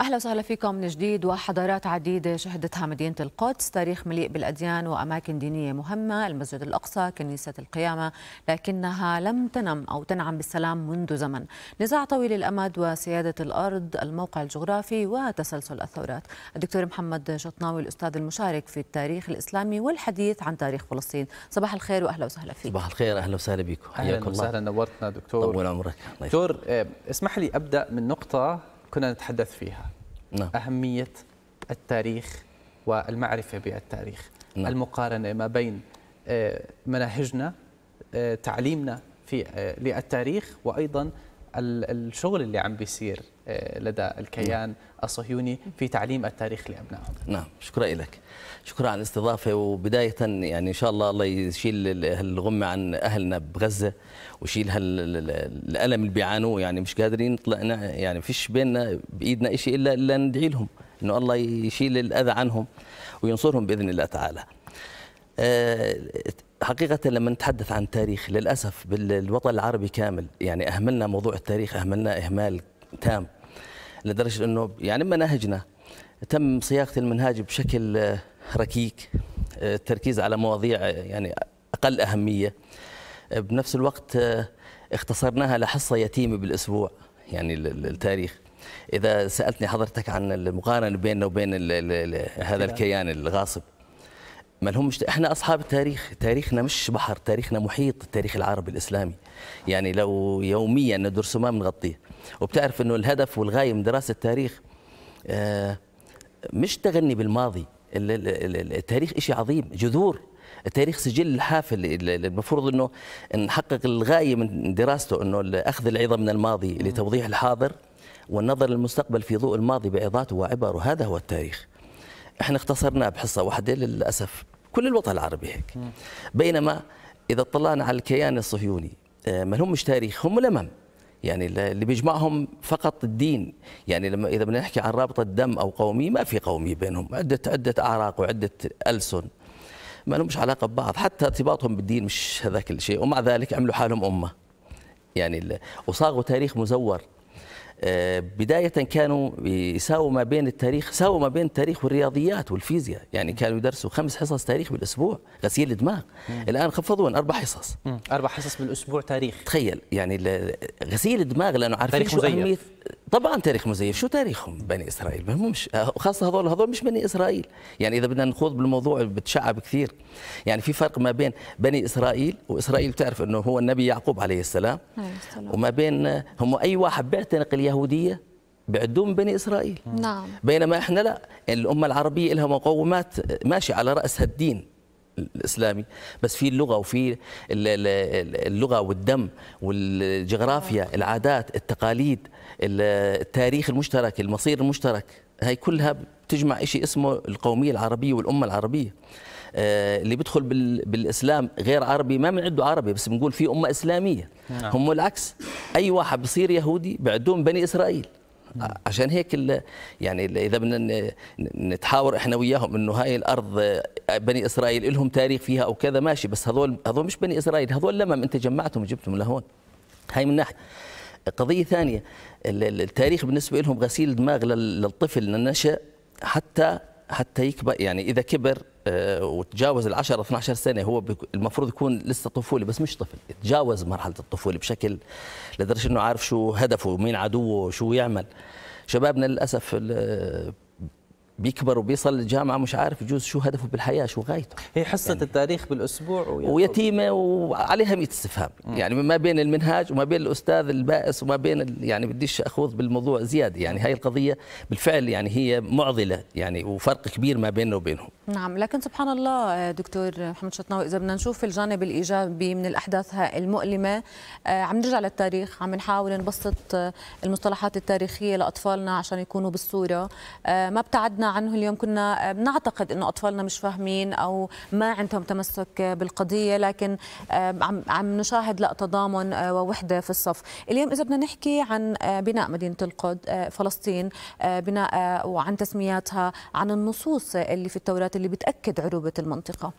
أهلا وسهلا فيكم من جديد وحضارات عديدة شهدتها مدينة القدس تاريخ مليء بالأديان وأماكن دينية مهمة المسجد الأقصى كنيسة القيامة لكنها لم تنم أو تنعم بالسلام منذ زمن نزاع طويل الأمد وسيادة الأرض الموقع الجغرافي وتسلسل الثورات الدكتور محمد شطناوي الأستاذ المشارك في التاريخ الإسلامي والحديث عن تاريخ فلسطين صباح الخير وأهلا وسهلا فيك صباح الخير أهلا وسهلا بكم حياكم الله أهلا وسهلا نورتنا دكتور طول عمرك دكتور آه، اسمح لي أبدأ من نقطة كنا نتحدث فيها نعم. أهمية التاريخ والمعرفة بالتاريخ نعم. المقارنة ما بين آه، مناهجنا آه، تعليمنا في آه، للتاريخ وأيضا الشغل اللي عم بيصير لدى الكيان نعم. الصهيوني في تعليم التاريخ لأبنائهم نعم شكرا لك شكرا على الاستضافة وبداية يعني إن شاء الله الله يشيل الغمة عن أهلنا بغزة ويشيل الألم اللي بيعانوه يعني مش قادرين طلعنا يعني فيش بيننا بإيدنا شيء إلا, إلا ندعي لهم إنه الله يشيل الأذى عنهم وينصرهم بإذن الله تعالى آه، حقيقة لما نتحدث عن تاريخ للأسف بالوطن العربي كامل يعني أهملنا موضوع التاريخ أهملنا إهمال تام لدرجه انه يعني مناهجنا تم صياغه المنهاج بشكل آه، ركيك آه، التركيز على مواضيع آه، يعني اقل اهميه بنفس الوقت اختصرناها لحصه يتيمه بالاسبوع يعني التاريخ اذا سالتني حضرتك عن المقارنه بيننا وبين الـ الـ هذا الكيان الغاصب ما لهم مش احنا اصحاب التاريخ تاريخنا مش بحر تاريخنا محيط التاريخ العربي الاسلامي يعني لو يوميا ندرسه ما بنغطيه وبتعرف انه الهدف والغايه من دراسه التاريخ آه، مش تغني بالماضي التاريخ شيء عظيم جذور التاريخ سجل حافل المفروض انه نحقق الغايه من دراسته انه اخذ العظه من الماضي لتوضيح الحاضر والنظر للمستقبل في ضوء الماضي بعظاته وعبره هذا هو التاريخ احنا اختصرناه بحصه واحده للاسف كل الوطن العربي هيك بينما اذا اطلعنا على الكيان الصهيوني آه، ما مش تاريخ هم لمم يعني اللي بيجمعهم فقط الدين يعني لما اذا بنحكي عن رابطه دم او قوميه ما في قوميه بينهم عده عده اعراق وعده السن ما لهمش علاقه ببعض حتى ارتباطهم بالدين مش هذاك الشيء ومع ذلك عملوا حالهم امه يعني وصاغوا تاريخ مزور بداية كانوا يساووا ما بين التاريخ ساووا ما بين التاريخ والرياضيات والفيزياء يعني كانوا يدرسوا خمس حصص تاريخ بالأسبوع غسيل دماغ مم. الآن خفضوا أربع حصص مم. أربع حصص بالأسبوع تاريخ تخيل يعني غسيل الدماغ لأنه عارفين شو أهمية طبعا تاريخ مزيف شو تاريخهم بني إسرائيل ما همش آه، خاصة هذول هذول مش بني إسرائيل يعني إذا بدنا نخوض بالموضوع بتشعب كثير يعني في فرق ما بين بني إسرائيل وإسرائيل بتعرف أنه هو النبي يعقوب عليه السلام, عليه وما بين آه، هم أي واحد بيعتنق اليهوديه بعدهم بني اسرائيل نعم بينما احنا لا يعني الامه العربيه لها مقومات ماشي على راسها الدين الاسلامي بس في اللغه وفي اللغه والدم والجغرافيا نعم. العادات التقاليد التاريخ المشترك المصير المشترك هاي كلها بتجمع شيء اسمه القوميه العربيه والامه العربيه آه، اللي بيدخل بالاسلام غير عربي ما بنعده عربي بس بنقول في امه اسلاميه نعم. هم العكس اي واحد بصير يهودي بعدون بني اسرائيل عشان هيك يعني اذا بدنا نتحاور احنا وياهم انه هاي الارض آه، بني اسرائيل لهم تاريخ فيها او كذا ماشي بس هذول هذول مش بني اسرائيل هذول لمم انت جمعتهم وجبتهم لهون هاي من ناحيه قضيه ثانيه التاريخ بالنسبه لهم غسيل دماغ للطفل للنشا حتى حتى يكبر يعني اذا كبر آه، وتجاوز العشر 10 12 سنه هو المفروض يكون لسه طفولي بس مش طفل تجاوز مرحله الطفوله بشكل لدرجه انه عارف شو هدفه مين عدوه شو يعمل شبابنا للاسف بيكبر وبيصل الجامعه مش عارف يجوز شو هدفه بالحياه شو غايته هي حصه يعني التاريخ بالاسبوع ويتيمه وعليها 100 استفهام يعني ما بين المنهاج وما بين الاستاذ البائس وما بين يعني بديش اخوض بالموضوع زياده يعني هاي القضيه بالفعل يعني هي معضله يعني وفرق كبير ما بيننا وبينهم نعم لكن سبحان الله آه، دكتور محمد شطناوي اذا بدنا نشوف الجانب الايجابي من الاحداث المؤلمه آه، عم نرجع للتاريخ عم نحاول نبسط آه، المصطلحات التاريخيه لاطفالنا عشان يكونوا بالصوره ما ابتعدنا عنه اليوم كنا آه، بنعتقد انه اطفالنا مش فاهمين او ما عندهم تمسك آه، بالقضيه لكن آه، عم عم نشاهد لا تضامن ووحده في الصف اليوم اذا بدنا نحكي عن بناء مدينه القدس فلسطين بناء وعن تسمياتها عن النصوص اللي في التوراه اللي بتاكد عروبه المنطقه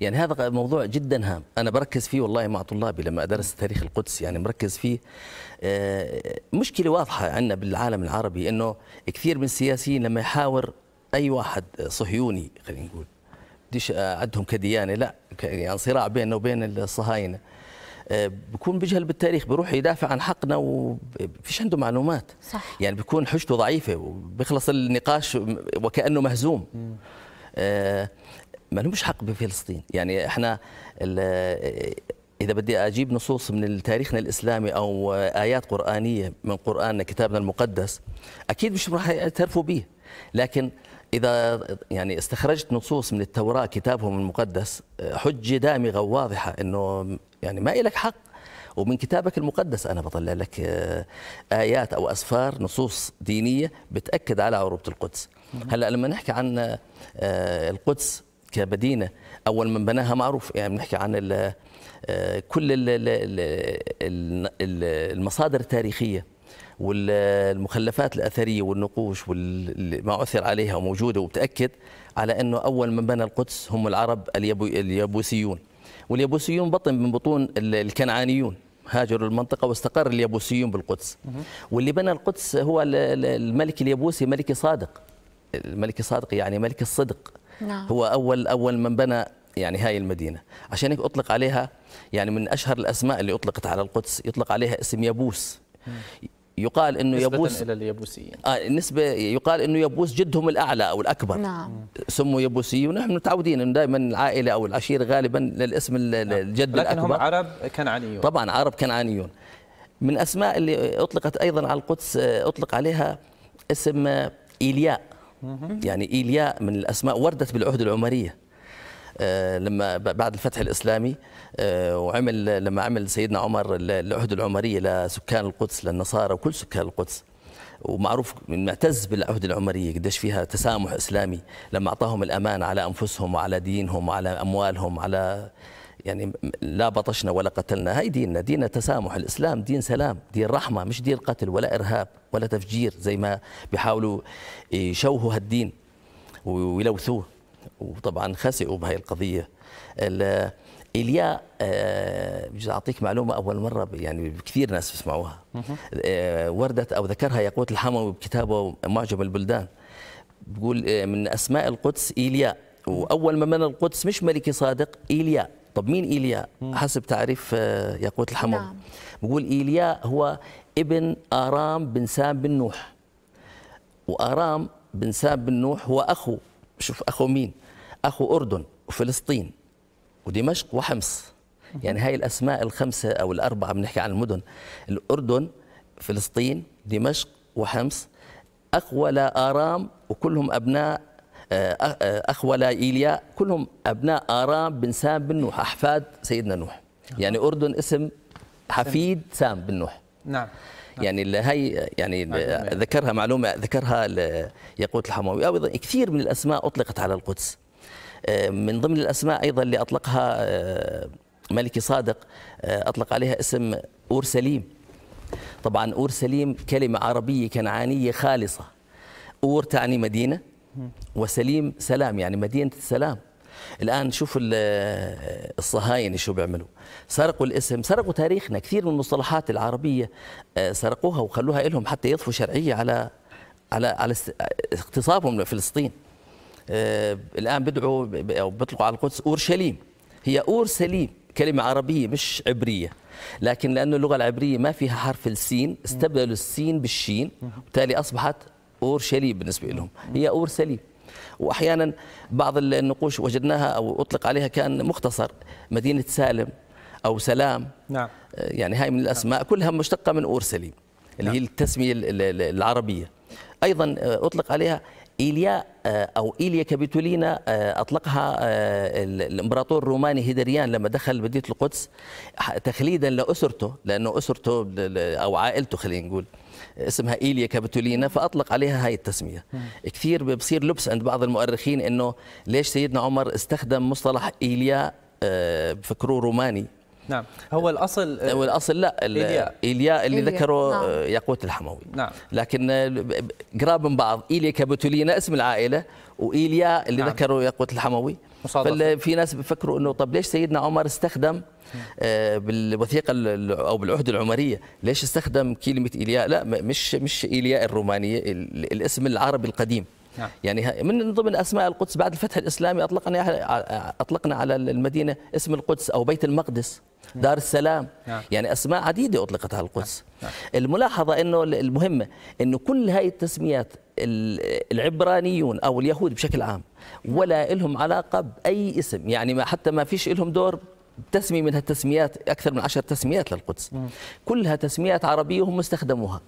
يعني هذا موضوع جدا هام انا بركز فيه والله مع طلابي لما ادرس تاريخ القدس يعني مركز فيه آه، مشكله واضحه عندنا بالعالم العربي انه كثير من السياسيين لما يحاور اي واحد صهيوني خلينا نقول بديش اعدهم آه، كديانه لا يعني صراع بيننا وبين الصهاينه آه، بكون بجهل بالتاريخ بروح يدافع عن حقنا وفيش عنده معلومات صح. يعني بكون حجته ضعيفه وبيخلص النقاش وكانه مهزوم ما لهمش حق بفلسطين يعني احنا إذا بدي أجيب نصوص من تاريخنا الإسلامي أو آيات قرآنية من قرآننا كتابنا المقدس أكيد مش راح يعترفوا به لكن إذا يعني استخرجت نصوص من التوراة كتابهم المقدس حجة دامغة وواضحة أنه يعني ما إلك حق ومن كتابك المقدس أنا بطلع لك آه، آيات أو أسفار نصوص دينية بتأكد على عروبة القدس هلأ لما نحكي عن آه، القدس كمدينه اول من بناها معروف يعني بنحكي عن الـ آه، كل الـ المصادر التاريخيه والمخلفات الاثريه والنقوش وما عثر عليها موجوده وبتاكد على انه اول من بنى القدس هم العرب اليابوسيون واليابوسيون بطن من بطون الكنعانيون هاجروا المنطقة واستقر اليابوسيون بالقدس واللي بنى القدس هو الملك اليابوسي ملك صادق الملك صادق يعني ملك الصدق نعم. هو أول أول من بنى يعني هاي المدينة عشان هيك أطلق عليها يعني من أشهر الأسماء اللي أطلقت على القدس يطلق عليها اسم يابوس يقال انه يابوس الى اليبوسيين آه نسبه يقال انه يابوس جدهم الاعلى او الاكبر نعم سموا يبوسي ونحن متعودين انه دائما العائله او العشيره غالبا للاسم نعم. الجد لكن الاكبر لكن هم عرب كنعانيون طبعا عرب كنعانيون من اسماء اللي اطلقت ايضا على القدس آه، اطلق عليها اسم آه، ايلياء يعني إيليا من الأسماء وردت بالعهد العمرية آه، لما بعد الفتح الاسلامي آه، وعمل لما عمل سيدنا عمر العهد العمريه لسكان القدس للنصارى وكل سكان القدس ومعروف معتز بالعهد العمريه قديش فيها تسامح اسلامي لما اعطاهم الامان على انفسهم وعلى دينهم وعلى اموالهم على يعني لا بطشنا ولا قتلنا هاي ديننا دين تسامح الإسلام دين سلام دين رحمة مش دين قتل ولا إرهاب ولا تفجير زي ما بيحاولوا يشوهوا هالدين ويلوثوه وطبعا خسئوا بهاي القضية إليا أه أعطيك معلومة أول مرة يعني كثير ناس بيسمعوها آه، وردت أو ذكرها ياقوت الحموي بكتابه معجم البلدان بقول آه، من أسماء القدس إيلياء وأول ما من القدس مش ملكي صادق إيلياء طب مين ايليا حسب تعريف آه، ياقوت الحمر نعم. بقول ايليا هو ابن ارام بن سام بن نوح وارام بن سام بن نوح هو اخو شوف اخو مين اخو اردن وفلسطين ودمشق وحمص يعني هاي الاسماء الخمسه او الاربعه بنحكي عن المدن الاردن فلسطين دمشق وحمص اخوه لارام وكلهم ابناء آه، آه، اخ ولا إيليا كلهم أبناء آرام بن سام بن نوح أحفاد سيدنا نوح يعني أردن اسم حفيد سام بن نوح نعم يعني هي يعني ذكرها معلومه ذكرها يقوت الحموي ايضا كثير من الاسماء اطلقت على القدس آه، من ضمن الاسماء ايضا اللي اطلقها ملكي صادق اطلق عليها اسم اورسليم طبعا اورسليم كلمه عربيه كنعانيه خالصه اور تعني مدينه وسليم سلام يعني مدينه السلام الان شوف الصهاينه شو بيعملوا سرقوا الاسم سرقوا تاريخنا كثير من المصطلحات العربيه آه، سرقوها وخلوها لهم حتى يضفوا شرعيه على على على اغتصابهم لفلسطين آه، الان بدعوا او بيطلقوا على القدس اورشليم هي اورسليم كلمه عربيه مش عبريه لكن لانه اللغه العبريه ما فيها حرف السين استبدلوا السين بالشين وبالتالي اصبحت اور بالنسبه لهم هي اور سليب واحيانا بعض النقوش وجدناها او اطلق عليها كان مختصر مدينه سالم او سلام نعم آه، يعني هاي من الاسماء نعم. كلها مشتقه من اور سليب اللي نعم. هي التسميه العربيه ايضا آه، اطلق عليها ايليا آه، او ايليا كابيتولينا اطلقها الامبراطور الروماني هيدريان لما دخل مدينه القدس تخليدا لاسرته لانه اسرته او عائلته خلينا نقول اسمها ايليا كابتولينا فاطلق عليها هاي التسميه كثير بصير لبس عند بعض المؤرخين انه ليش سيدنا عمر استخدم مصطلح ايليا آه، بفكروه روماني نعم هو الاصل آه، هو الاصل لا ايليا ايليا اللي إيليا. ذكره آه، نعم. ياقوت الحموي نعم لكن قراب من بعض ايليا كابتولينا اسم العائله وايليا اللي نعم. ذكره ياقوت الحموي مصادفة. في ناس بيفكروا انه طب ليش سيدنا عمر استخدم آه، بالوثيقه او بالعهد العمريه ليش استخدم كلمه ايلياء لا مش مش ايلياء الرومانيه الاسم العربي القديم نعم. يعني من ضمن اسماء القدس بعد الفتح الاسلامي اطلقنا آه، اطلقنا على المدينه اسم القدس او بيت المقدس نعم. دار السلام نعم. يعني اسماء عديده اطلقت على القدس نعم. نعم. الملاحظه انه المهمه انه كل هاي التسميات العبرانيون او اليهود بشكل عام ولا لهم علاقه باي اسم يعني ما حتى ما فيش لهم دور تسمي منها التسميات أكثر من عشر تسميات للقدس مم. كلها تسميات عربية وهم استخدموها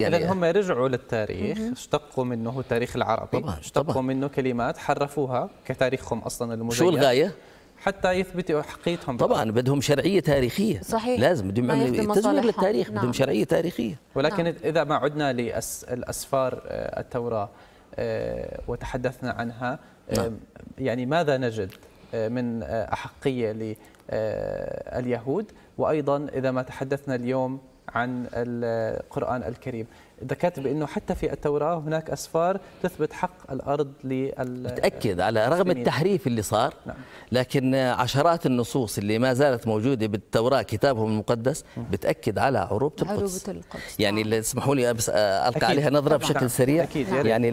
يعني إذا هم رجعوا للتاريخ اشتقوا منه التاريخ العربي طبعا اشتقوا طبعا. منه كلمات حرفوها كتاريخهم أصلا المزيف شو الغاية؟ حتى يثبتوا حقيقتهم طبعا بقى. بدهم شرعيه تاريخيه صحيح لازم بدهم تزوير للتاريخ نعم. بدهم شرعيه تاريخيه ولكن نعم. اذا ما عدنا لاسفار آه، التوراه آه، وتحدثنا عنها آه، نعم. يعني ماذا نجد؟ من أحقية لليهود وأيضا إذا ما تحدثنا اليوم عن القرآن الكريم ذكرت بانه حتى في التوراه هناك اسفار تثبت حق الارض لل متاكد على رغم التحريف اللي صار نعم. لكن عشرات النصوص اللي ما زالت موجوده بالتوراه كتابهم المقدس بتاكد على عروبه القدس, عروبة القدس. يعني اللي نعم. اسمحوا لي بس القى عليها نظره بشكل سريع يعني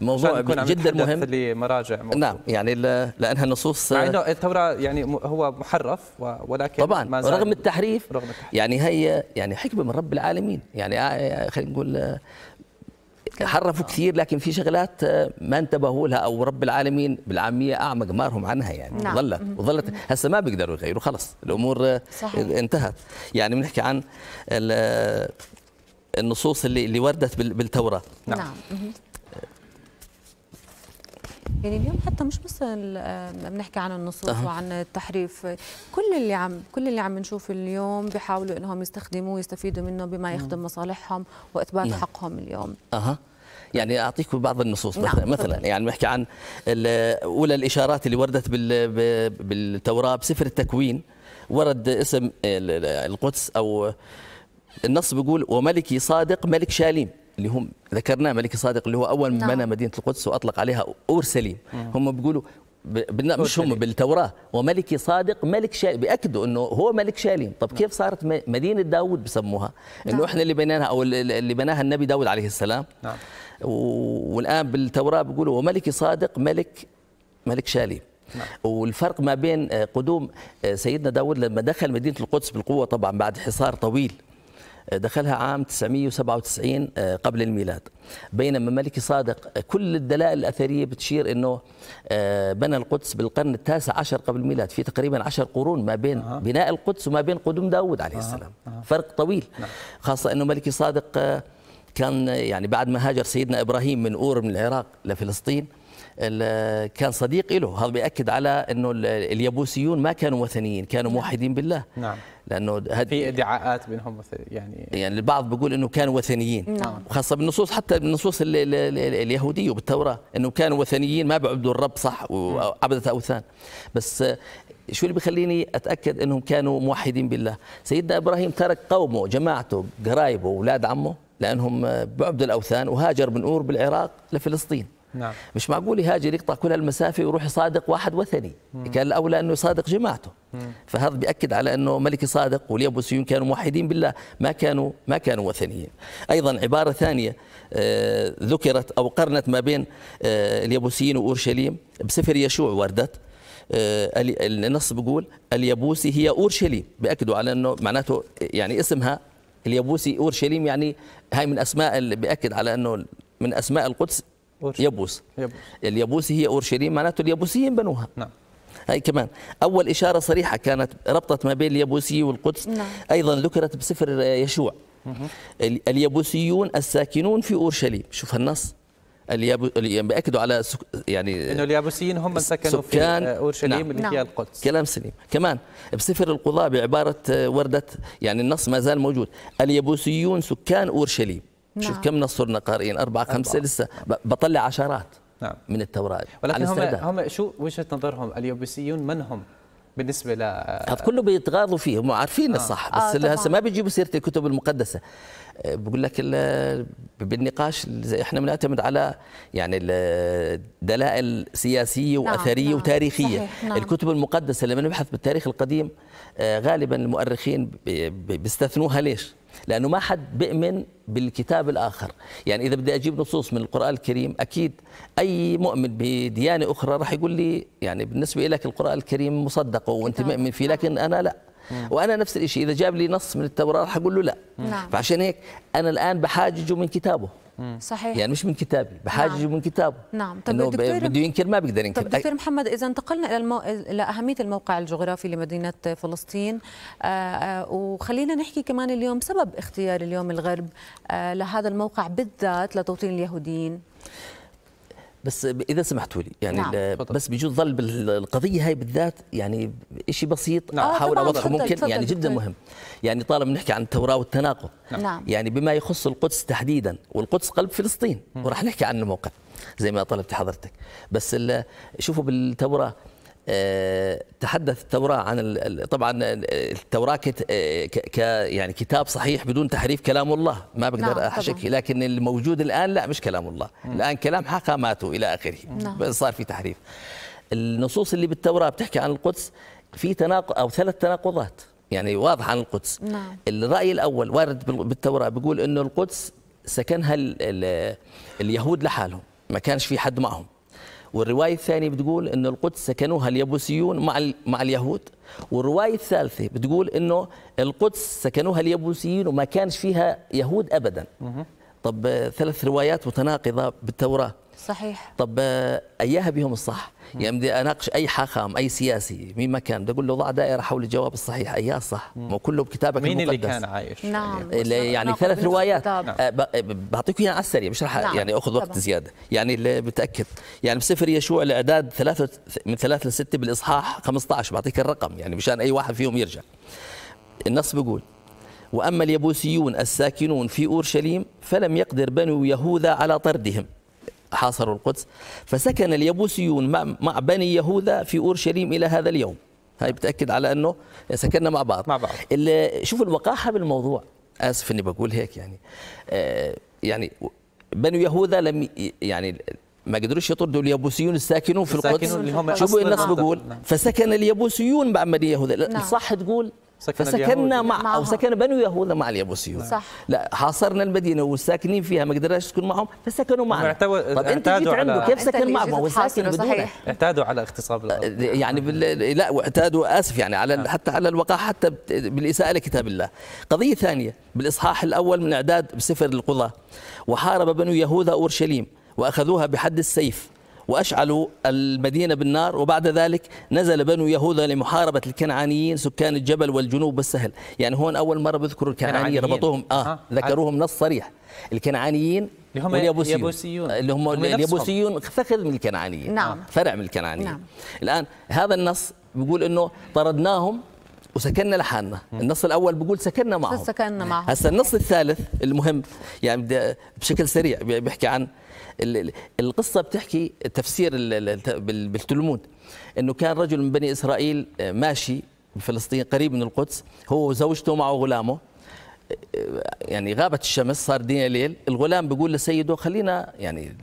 الموضوع جدا مهم لمراجع نعم يعني, نعم. يعني لانها نصوص مع انه التوراه يعني هو محرف ولكن طبعا ما زال رغم التحريف رغم التحريف يعني هي يعني حكمه من رب العالمين يعني خلينا نقول حرفوا كثير لكن في شغلات ما انتبهوا لها او رب العالمين بالعاميه اعمى مارهم عنها يعني نعم. وظلت وظلت هسه ما بيقدروا يغيروا خلص الامور صحيح. انتهت يعني بنحكي عن النصوص اللي اللي وردت بالتوراه نعم, نعم. يعني اليوم حتى مش بس آه، بنحكي عن النصوص أه. وعن التحريف كل اللي عم كل اللي عم نشوف اليوم بيحاولوا انهم يستخدموه ويستفيدوا منه بما يخدم مصالحهم واثبات نعم. حقهم اليوم اها يعني اعطيكم بعض النصوص نعم. مثلا مثلا يعني بنحكي عن اولى الاشارات اللي وردت بالتوراه بسفر التكوين ورد اسم القدس او النص بيقول وملكي صادق ملك شاليم اللي هم ذكرناه ملك صادق اللي هو اول من بنى نعم. مدينه القدس واطلق عليها اورسليم هم بيقولوا مش هم بالتوراه وملكي صادق ملك شاليم بياكدوا انه هو ملك شاليم طب كيف صارت مدينه داوود بسموها انه نعم. احنا اللي بنيناها او اللي بناها النبي داوود عليه السلام نعم. والان بالتوراه بيقولوا وملكي صادق ملك ملك شاليم نعم. والفرق ما بين آه، قدوم آه، سيدنا داود لما دخل مدينه القدس بالقوه طبعا بعد حصار طويل دخلها عام 997 آه، قبل الميلاد بينما ملك صادق آه، كل الدلائل الأثرية بتشير أنه آه، بنى القدس بالقرن التاسع عشر قبل الميلاد في تقريبا عشر قرون ما بين آه. بناء القدس وما بين قدوم داود عليه السلام آه. آه. فرق طويل نعم. خاصة أنه ملك صادق كان يعني بعد ما هاجر سيدنا إبراهيم من أور من العراق لفلسطين كان صديق له هذا بياكد على انه اليابوسيون ما كانوا وثنيين كانوا نعم. موحدين بالله نعم لانه هد... في ادعاءات بينهم يعني يعني البعض بيقول انه كانوا وثنيين نعم, نعم. خاصه بالنصوص حتى بالنصوص اليهوديه وبالتوراه انه كانوا وثنيين ما بيعبدوا الرب صح وعبدة نعم. اوثان بس شو اللي بخليني اتاكد انهم كانوا موحدين بالله سيدنا ابراهيم ترك قومه جماعته قرايبه اولاد عمه لانهم بعبد الاوثان وهاجر من اور بالعراق لفلسطين نعم. مش معقول يهاجر يقطع كل المسافة ويروح يصادق واحد وثني مم. كان الأولى أنه يصادق جماعته مم. فهذا بيأكد على أنه ملكي صادق واليابوسيون كانوا موحدين بالله ما كانوا ما كانوا وثنيين أيضا عبارة ثانية آه، ذكرت أو قرنت ما بين اليابوسيين آه، وأورشليم بسفر يشوع وردت آه، النص بيقول اليابوسي هي اورشليم بيأكدوا على انه معناته يعني اسمها اليابوسي اورشليم يعني هاي من اسماء اللي بيأكد على انه من اسماء القدس يبوس. يبوس اليبوس هي أورشليم معناته اليبوسيين بنوها نعم هاي كمان أول إشارة صريحة كانت ربطت ما بين اليبوسي والقدس نعم. أيضا ذكرت بسفر يشوع اليبوسيون الساكنون في أورشليم شوف هالنص اليابو... يعني بياكدوا على سك... يعني انه اليابوسيين هم من سكنوا سكان... في آه، اورشليم نعم. اللي نعم. فيها القدس كلام سليم كمان بسفر القضاء بعباره ورده يعني النص ما زال موجود اليابوسيون سكان اورشليم نعم. شوف كم نصرنا قارئين أربعة خمسة لسه بطلع عشرات نعم. من التوراة ولكن هم هم شو وجهة نظرهم اليوبيسيون من هم؟ بالنسبه ل هذا كله بيتغاضوا فيه هم عارفين آه. الصح آه، بس آه هسه ما بيجيبوا سيره الكتب المقدسه آه، بقول لك بالنقاش زي احنا بنعتمد على يعني دلائل سياسيه نعم، واثريه نعم. وتاريخيه صحيح. نعم. الكتب المقدسه لما نبحث بالتاريخ القديم آه، غالبا المؤرخين بيستثنوها ليش؟ لأنه ما حد بيؤمن بالكتاب الآخر يعني إذا بدي أجيب نصوص من القرآن الكريم أكيد أي مؤمن بديانة أخرى راح يقول لي يعني بالنسبة لك القرآن الكريم مصدق وأنت نعم. مؤمن فيه لكن نعم. أنا لا نعم. وانا نفس الشيء اذا جاب لي نص من التوراه راح اقول له لا فعشان هيك انا الان بحاججه من كتابه صحيح يعني مش من كتابي بحاجه نعم. من كتابه نعم طب انه بده ينكر ما بيقدر ينكر طب دكتور محمد اذا انتقلنا الى المو... الى اهميه الموقع الجغرافي لمدينه فلسطين آآ آه، آآ آه، وخلينا نحكي كمان اليوم سبب اختيار اليوم الغرب آه، لهذا الموقع بالذات لتوطين اليهوديين بس اذا سمحتوا لي يعني نعم. بس بجوز ظل بالقضيه هاي بالذات يعني شيء بسيط نعم. آه، احاول اوضحه ممكن فضل يعني جدا مهم يعني طالما بنحكي عن التوراه والتناقض نعم. نعم. يعني بما يخص القدس تحديدا والقدس قلب فلسطين وراح نحكي عنه موقع زي ما طلبت حضرتك بس شوفوا بالتوراه تحدث التوراة عن طبعا التوراة ك يعني كتاب صحيح بدون تحريف كلام الله ما نعم، بقدر نعم طبعا. لكن الموجود الان لا مش كلام الله م. الان كلام حاكماته الى اخره نعم. صار في تحريف النصوص اللي بالتوراة بتحكي عن القدس في تناقض او ثلاث تناقضات يعني واضح عن القدس نعم. الرأي الأول وارد بالتوراة بيقول إنه القدس سكنها اليهود لحالهم ما كانش في حد معهم والرواية الثانية بتقول أن القدس سكنوها اليبوسيون مع, مع اليهود والرواية الثالثة بتقول أنه القدس سكنوها اليابوسيون وما كانش فيها يهود أبدا طب آه، ثلاث روايات متناقضة بالتوراة صحيح طب آه، اياها بهم الصح يعني بدي اناقش اي حاخام اي سياسي مين ما كان بدي اقول له ضع دائره حول الجواب الصحيح اياه الصح مو كله بكتابك مين المقدس. اللي كان عايش نعم إيه، يعني, يعني ثلاث روايات نعم. آه، آه، بعطيكم اياها على السريع مش رح نعم. يعني اخذ وقت طبعا. زياده يعني اللي بتاكد يعني بسفر يشوع الاعداد ثلاثه من ثلاثه لسته بالاصحاح 15 بعطيك الرقم يعني مشان اي واحد فيهم يرجع النص بيقول واما اليبوسيون الساكنون في اورشليم فلم يقدر بنو يهوذا على طردهم حاصروا القدس فسكن اليبوسيون مع بني يهوذا في اورشليم الى هذا اليوم هاي بتاكد على انه سكننا مع بعض مع بعض شوف الوقاحه بالموضوع اسف اني بقول هيك يعني آه، يعني بنو يهوذا لم يعني ما قدروش يطردوا اليابوسيون الساكنون في القدس شوفوا الناس بقول نعم. فسكن اليابوسيون مع بني يهوذا نعم. صح تقول سكن فسكننا مع او سكن بنو يهوذا مع اليابوسيون صح لا حاصرنا المدينه والساكنين فيها ما قدرناش نسكن معهم فسكنوا معنا اعتو... طب انت جيت عنده على... كيف سكن معهم هو ساكن بدونه اعتادوا على اغتصاب أه، يعني بال... لا اعتادوا اسف يعني على آه. حتى على الوقاحه حتى بالاساءه لكتاب الله قضيه ثانيه بالاصحاح الاول من اعداد سفر القضاه وحارب بنو يهوذا اورشليم واخذوها بحد السيف وأشعلوا المدينة بالنار وبعد ذلك نزل بنو يهوذا لمحاربة الكنعانيين سكان الجبل والجنوب والسهل يعني هون أول مرة بذكروا الكنعانيين ربطوهم آه, ذكروهم نص صريح الكنعانيين اللي هم اليابوسيون اللي هم اليابوسيون فخذ من الكنعانيين نعم. فرع من الكنعانيين نعم. الآن هذا النص بيقول أنه طردناهم وسكننا لحالنا النص الاول بيقول سكننا معهم سكننا معهم هسه النص الثالث المهم يعني بشكل سريع بيحكي عن القصه بتحكي تفسير بالتلمود انه كان رجل من بني اسرائيل آه، ماشي بفلسطين قريب من القدس هو وزوجته معه غلامه يعني غابت الشمس صار دين ليل الغلام بيقول لسيده خلينا يعني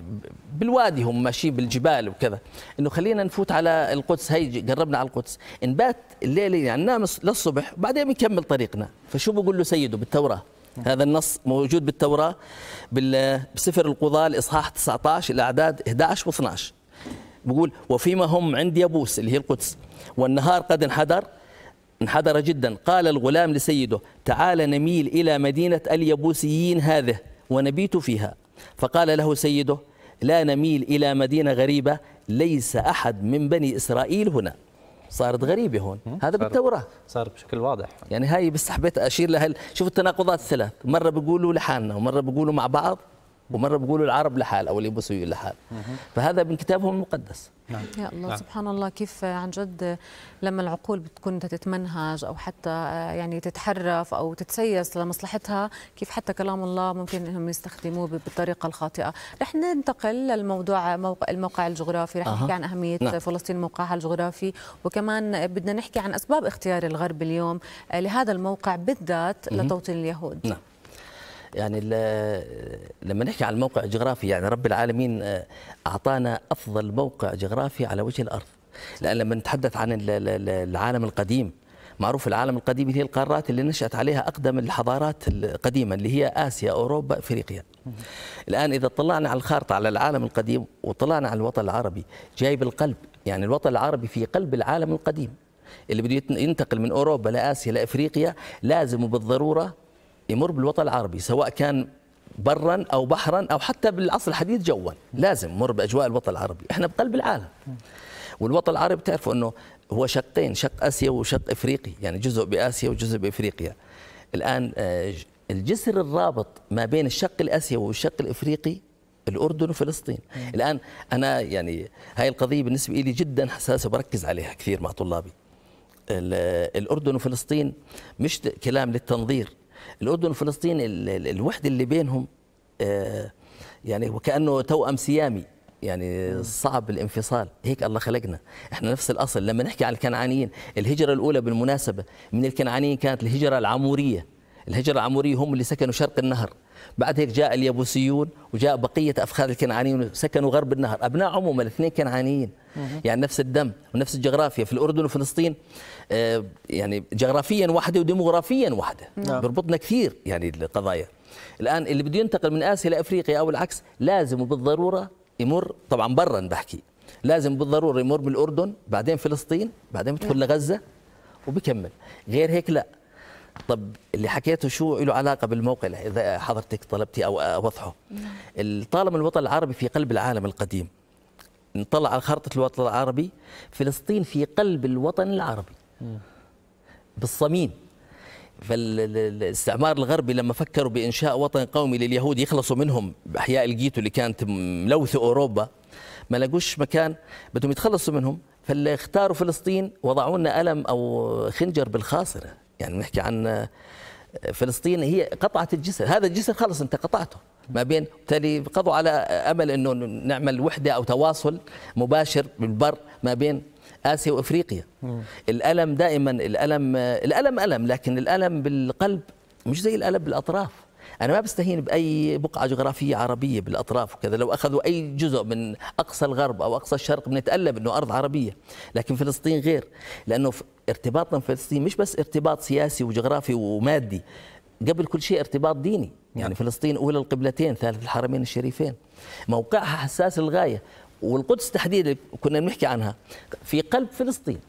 بالوادي هم ماشيين بالجبال وكذا انه خلينا نفوت على القدس هي قربنا على القدس انبات الليله يعني نام للصبح وبعدين بنكمل طريقنا فشو بقول له سيده بالتوراه هذا النص موجود بالتوراة بسفر القضاة الإصحاح 19 الأعداد 11 و12 بقول وفيما هم عند يبوس اللي هي القدس والنهار قد انحدر انحدر جدا قال الغلام لسيده تعال نميل إلى مدينة اليبوسيين هذه ونبيت فيها فقال له سيده لا نميل إلى مدينة غريبة ليس أحد من بني إسرائيل هنا صارت غريبه هون هذا بالتوراه صار بشكل واضح يعني هاي بس حبيت اشير لها شوف التناقضات الثلاث مره بيقولوا لحالنا ومره بيقولوا مع بعض ومره بيقولوا العرب لحال او اليبوسيين لحال فهذا من كتابهم المقدس نعم. يا الله نعم. سبحان الله كيف عن جد لما العقول بتكون تتمنهج او حتى آه، يعني تتحرف او تتسيس لمصلحتها كيف حتى كلام الله ممكن انهم يستخدموه بالطريقه الخاطئه رح ننتقل للموضوع موقع الموقع الجغرافي رح نحكي عن اهميه نعم. فلسطين موقعها الجغرافي وكمان بدنا نحكي عن اسباب اختيار الغرب اليوم آه، لهذا الموقع بالذات لتوطين اليهود نعم. يعني لما نحكي عن الموقع الجغرافي يعني رب العالمين آه، اعطانا افضل موقع جغرافي على وجه الارض لان لما نتحدث عن العالم القديم معروف العالم القديم هي القارات اللي نشأت عليها أقدم الحضارات القديمة اللي هي آسيا أوروبا أفريقيا الآن إذا طلعنا على الخارطة على العالم القديم وطلعنا على الوطن العربي جايب القلب يعني الوطن العربي في قلب العالم القديم اللي بده ينتقل من أوروبا لآسيا لأفريقيا لازم بالضرورة يمر بالوطن العربي سواء كان برا او بحرا او حتى بالعصر الحديث جوا لازم مر باجواء الوطن العربي احنا بقلب العالم والوطن العربي بتعرفوا انه هو شقين شق اسيا وشق افريقي يعني جزء باسيا وجزء بافريقيا الان آه، الجسر الرابط ما بين الشق الاسيوي والشق الافريقي الاردن وفلسطين مم. الان انا يعني هاي القضيه بالنسبه لي جدا حساسه وبركز عليها كثير مع طلابي آه، الاردن وفلسطين مش كلام للتنظير الاردن وفلسطين الوحده اللي بينهم آه، يعني وكانه توأم سيامي يعني صعب الانفصال هيك الله خلقنا احنا نفس الاصل لما نحكي عن الكنعانيين الهجره الاولى بالمناسبه من الكنعانيين كانت الهجره العموريه الهجره العموريه هم اللي سكنوا شرق النهر بعد هيك جاء اليبوسيون وجاء بقية أفخاذ الكنعانيين سكنوا غرب النهر أبناء عموما الاثنين كنعانيين يعني نفس الدم ونفس الجغرافيا في الأردن وفلسطين آه، يعني جغرافيا واحدة وديموغرافيا واحدة نعم. نعم. بربطنا كثير يعني القضايا الآن اللي بده ينتقل من آسيا لأفريقيا أو العكس لازم بالضرورة يمر طبعا برا بحكي لازم بالضروره يمر من الاردن بعدين فلسطين بعدين بدخل لغزه وبكمل غير هيك لا طب اللي حكيته شو له علاقة بالموقع إذا حضرتك طلبتي أو أوضحه طالما الوطن العربي في قلب العالم القديم نطلع على خارطة الوطن العربي فلسطين في قلب الوطن العربي بالصميم فالاستعمار الغربي لما فكروا بإنشاء وطن قومي لليهود يخلصوا منهم أحياء الجيتو اللي كانت ملوثة أوروبا ما لقوش مكان بدهم يتخلصوا منهم فاللي اختاروا فلسطين وضعوا لنا ألم أو خنجر بالخاصرة يعني نحكي عن آه، فلسطين هي قطعت الجسر هذا الجسر خلص انت قطعته ما بين بالتالي قضوا على امل انه نعمل وحده او تواصل مباشر بالبر ما بين اسيا وافريقيا مم. الالم دائما الالم آه، الالم الم لكن الالم بالقلب مش زي الالم بالاطراف انا ما بستهين باي بقعه جغرافيه عربيه بالاطراف وكذا لو اخذوا اي جزء من اقصى الغرب او اقصى الشرق بنتالم انه ارض عربيه لكن فلسطين غير لانه ارتباطنا بفلسطين مش بس ارتباط سياسي وجغرافي ومادي قبل كل شيء ارتباط ديني يعني نعم. فلسطين أولى القبلتين ثالث الحرمين الشريفين موقعها حساس للغاية والقدس تحديدا كنا بنحكي عنها في قلب فلسطين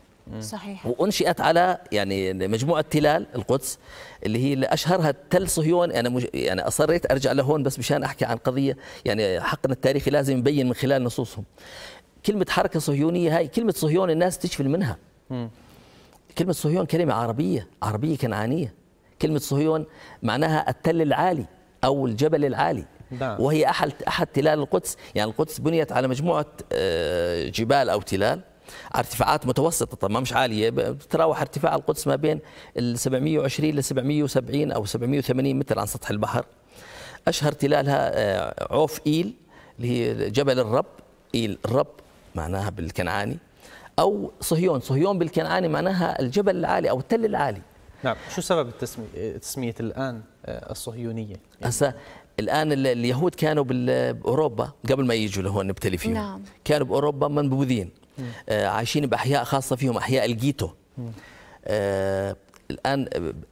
صحيح وانشئت على يعني مجموعه تلال القدس اللي هي اللي اشهرها تل صهيون انا مج... يعني اصريت ارجع لهون بس مشان احكي عن قضيه يعني حقنا التاريخي لازم يبين من خلال نصوصهم كلمه حركه صهيونيه هاي كلمه صهيون الناس تشفل منها م. كلمة صهيون كلمة عربية عربية كنعانية كلمة صهيون معناها التل العالي أو الجبل العالي نعم. وهي أحد أحد تلال القدس يعني القدس بنيت على مجموعة آه، جبال أو تلال على ارتفاعات متوسطة طبعا مش عالية تتراوح ارتفاع القدس ما بين ال 720 ل 770 أو 780 متر عن سطح البحر أشهر تلالها آه، عوف إيل اللي هي جبل الرب إيل الرب معناها بالكنعاني أو صهيون صهيون بالكنعاني معناها الجبل العالي أو التل العالي نعم شو سبب التسمية تسمية الآن آه، الصهيونية هسا يعني؟ الآن اليهود كانوا بأوروبا قبل ما يجوا لهون نبتلي فيهم نعم. كانوا بأوروبا منبوذين آه عايشين بأحياء خاصة فيهم أحياء الجيتو آه الآن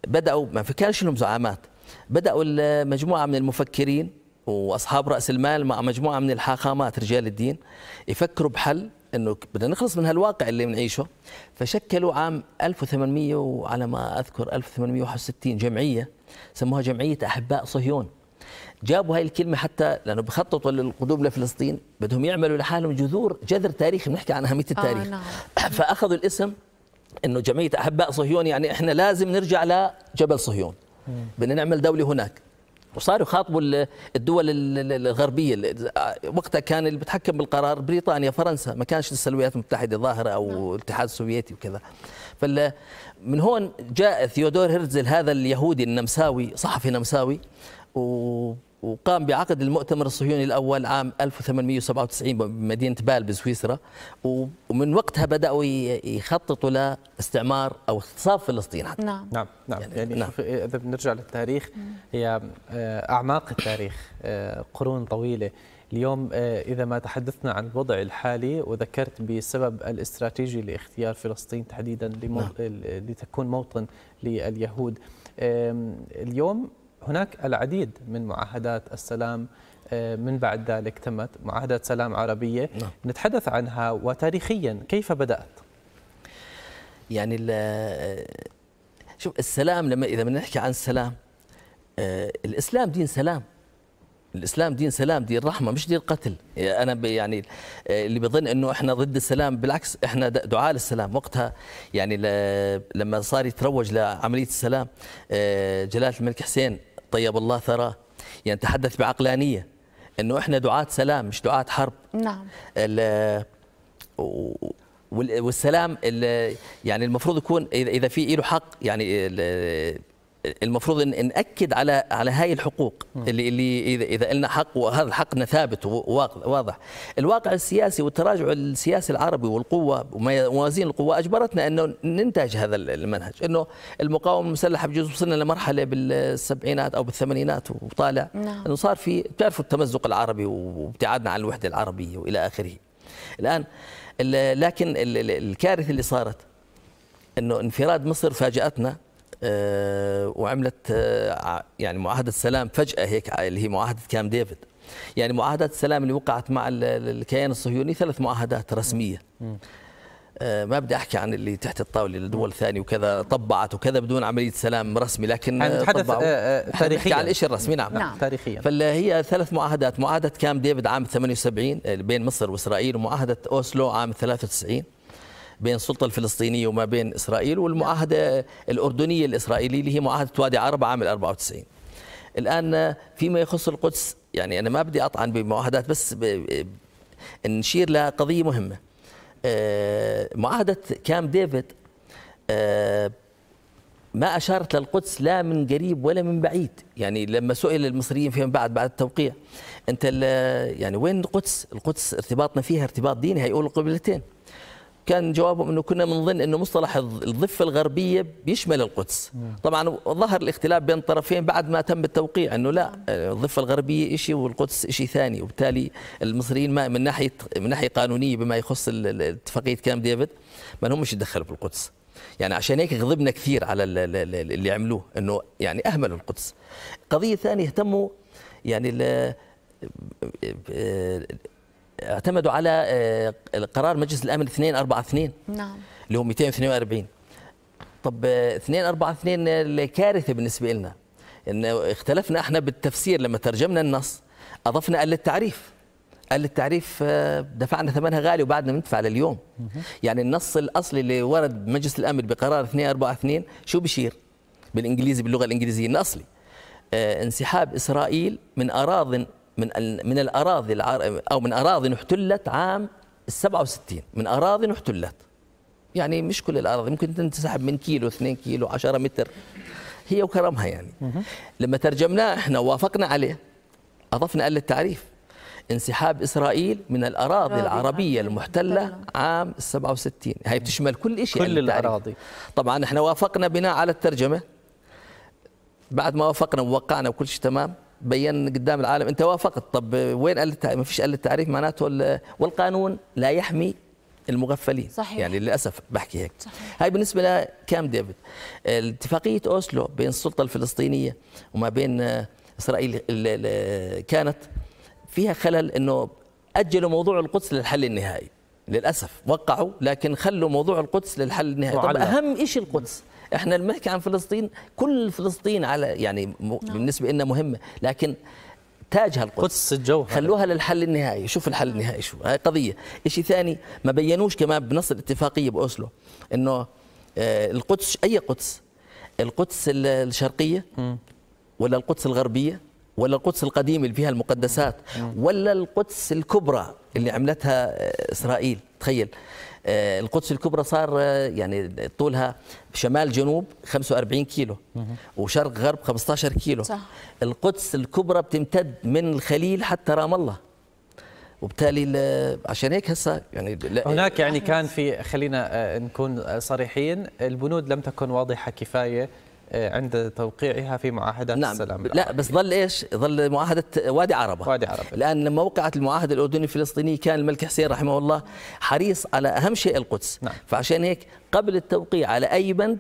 بدأوا ما كانش لهم زعامات بدأوا مجموعة من المفكرين وأصحاب رأس المال مع مجموعة من الحاخامات رجال الدين يفكروا بحل انه بدنا نخلص من هالواقع اللي بنعيشه فشكلوا عام 1800 وعلى ما اذكر 1861 جمعيه سموها جمعيه احباء صهيون جابوا هاي الكلمه حتى لانه بخططوا للقدوم لفلسطين بدهم يعملوا لحالهم جذور جذر تاريخي بنحكي عن اهميه التاريخ آه نعم. فاخذوا الاسم انه جمعيه احباء صهيون يعني احنا لازم نرجع لجبل صهيون بدنا نعمل دوله هناك وصاروا يخاطبوا الدول الغربيه وقتها كان اللي بتحكم بالقرار بريطانيا فرنسا ما كانش لسه الولايات المتحده ظاهره او نعم. الاتحاد السوفيتي وكذا فال من هون جاء ثيودور هرتزل هذا اليهودي النمساوي صحفي نمساوي و وقام بعقد المؤتمر الصهيوني الأول عام 1897 بمدينة بال بسويسرا ومن وقتها بدأوا يخططوا لاستعمار أو اغتصاب فلسطين حتى نعم نعم, نعم. يعني, يعني نعم. إيه، إذا بنرجع للتاريخ هي آه، أعماق التاريخ آه، قرون طويلة اليوم آه، إذا ما تحدثنا عن الوضع الحالي وذكرت بسبب الاستراتيجي لاختيار فلسطين تحديدا نعم. لتكون موطن لليهود اليوم هناك العديد من معاهدات السلام آه، من بعد ذلك تمت معاهدات سلام عربية نعم. نتحدث عنها وتاريخيا كيف بدأت يعني آه، شوف السلام لما إذا بدنا نحكي عن السلام آه، الإسلام دين سلام الاسلام دين سلام دين رحمه مش دين قتل انا يعني اللي بظن انه احنا ضد السلام بالعكس احنا دعاء للسلام وقتها يعني لما صار يتروج لعمليه السلام جلاله الملك حسين طيب الله ثراه يعني تحدث بعقلانيه انه احنا دعاة سلام مش دعاة حرب نعم والسلام يعني المفروض يكون اذا في له حق يعني المفروض ان ناكد على على هاي الحقوق اللي اللي اذا اذا لنا حق وهذا حقنا ثابت وواضح الواقع السياسي والتراجع السياسي العربي والقوه وموازين القوه اجبرتنا انه ننتج هذا المنهج انه المقاومه المسلحه بجوز وصلنا لمرحله بالسبعينات او بالثمانينات وطالع نعم. انه صار في بتعرفوا التمزق العربي وابتعادنا عن الوحده العربيه والى اخره الان لكن الكارثه اللي صارت انه انفراد مصر فاجاتنا آه، وعملت آه، يعني معاهده سلام فجاه هيك آه، اللي هي معاهده كام ديفيد يعني معاهدات السلام اللي وقعت مع الكيان الصهيوني ثلاث معاهدات رسميه ما بدي احكي عن اللي تحت الطاوله الدول الثانيه وكذا طبعت وكذا بدون عمليه سلام رسمي لكن نتحدث تاريخيا عن الشيء الرسمي نعم, نعم. تاريخيا فهي ثلاث معاهدات معاهده كام ديفيد عام 78 بين مصر واسرائيل ومعاهده اوسلو عام 93 بين السلطة الفلسطينية وما بين إسرائيل والمعاهدة الأردنية الإسرائيلية اللي هي معاهدة وادي عرب عام 94 الآن فيما يخص القدس يعني أنا ما بدي أطعن بمعاهدات بس نشير لقضية مهمة آه، معاهدة كام ديفيد آه، ما أشارت للقدس لا من قريب ولا من بعيد يعني لما سئل المصريين فيما بعد بعد التوقيع أنت يعني وين القدس القدس ارتباطنا فيها ارتباط ديني هيقول القبلتين كان جوابهم انه كنا بنظن انه مصطلح الضفه الغربيه بيشمل القدس طبعا ظهر الاختلاف بين الطرفين بعد ما تم التوقيع انه لا الضفه الغربيه شيء والقدس شيء ثاني وبالتالي المصريين ما من ناحيه من ناحيه قانونيه بما يخص اتفاقيه كام ديفيد ما لهمش يتدخلوا بالقدس يعني عشان هيك غضبنا كثير على اللي عملوه انه يعني اهملوا القدس قضيه ثانيه اهتموا يعني اعتمدوا على آه، قرار مجلس الامن 242 نعم اللي هو 242 طب 242 آه، الكارثه آه، بالنسبه لنا انه اختلفنا احنا بالتفسير لما ترجمنا النص اضفنا قال التعريف قال التعريف دفعنا ثمنها غالي وبعدنا بندفع لليوم يعني النص الاصلي اللي ورد بمجلس الامن بقرار 242 شو بشير بالانجليزي باللغه الانجليزيه الاصلي انسحاب اسرائيل من اراضٍ من من الاراضي او من اراضي احتلت عام ال 67 من اراضي احتلت يعني مش كل الاراضي ممكن تنسحب من كيلو 2 كيلو 10 متر هي وكرمها يعني لما ترجمناه احنا ووافقنا عليه اضفنا ال التعريف انسحاب اسرائيل من الاراضي العربيه المحتله عام 67 هي بتشمل كل شيء يعني كل الاراضي طبعا احنا وافقنا بناء على الترجمه بعد ما وافقنا ووقعنا وكل شيء تمام بين قدام العالم انت وافقت طب وين قال ما فيش قال التعريف معناته والقانون لا يحمي المغفلين صحيح. يعني للاسف بحكي هيك صحيح. هاي بالنسبه لكام ديفيد اتفاقيه اوسلو بين السلطه الفلسطينيه وما بين اسرائيل كانت فيها خلل انه اجلوا موضوع القدس للحل النهائي للاسف وقعوا لكن خلوا موضوع القدس للحل النهائي طب اهم شيء القدس احنا بنحكي عن فلسطين كل فلسطين على يعني م... نعم. بالنسبه لنا مهمه لكن تاجها القدس قدس الجوهر خلوها للحل النهائي شوف الحل النهائي شو هاي قضيه شيء ثاني ما بينوش كمان بنص الاتفاقيه باوسلو انه آه، القدس اي قدس القدس الشرقيه ولا القدس الغربيه ولا القدس القديمه اللي فيها المقدسات ولا القدس الكبرى اللي عملتها آه، اسرائيل تخيل آه، القدس الكبرى صار آه، يعني طولها شمال جنوب 45 كيلو وشرق غرب 15 كيلو صح. القدس الكبرى بتمتد من الخليل حتى رام الله وبالتالي آه، عشان هيك هسه يعني هناك يعني كان في خلينا نكون صريحين البنود لم تكن واضحه كفايه إيه، عند توقيعها في معاهدات نعم. السلام لا بس ظل ايش؟ ظل معاهده وادي عربه وادي عربه لان لما وقعت المعاهده الاردنيه الفلسطينيه كان الملك حسين رحمه الله حريص على اهم شيء القدس نعم. فعشان هيك قبل التوقيع على اي بند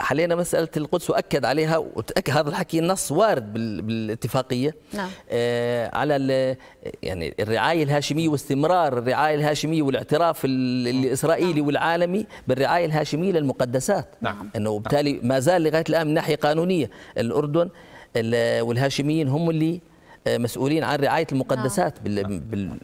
حلينا مسألة القدس وأكد عليها وتأكد هذا الحكي نص وارد بالاتفاقية نعم. آه على يعني الرعاية الهاشمية واستمرار الرعاية الهاشمية والاعتراف الإسرائيلي نعم. والعالمي بالرعاية الهاشمية للمقدسات نعم. أنه وبالتالي ما زال لغاية الآن من ناحية قانونية الأردن والهاشميين هم اللي آه، مسؤولين عن رعاية المقدسات نعم. بال... بال...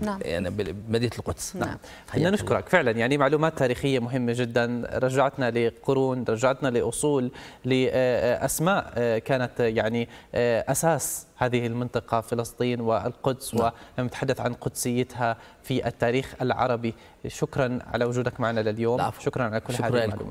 نعم. يعني بمدينه القدس نعم, نعم. نشكرك فعلا يعني معلومات تاريخيه مهمه جدا رجعتنا لقرون رجعتنا لاصول لاسماء آه، كانت يعني آه، اساس هذه المنطقه فلسطين والقدس نعم. ونتحدث عن قدسيتها في التاريخ العربي شكرا على وجودك معنا لليوم لا. شكرا على كل هذه المعلومات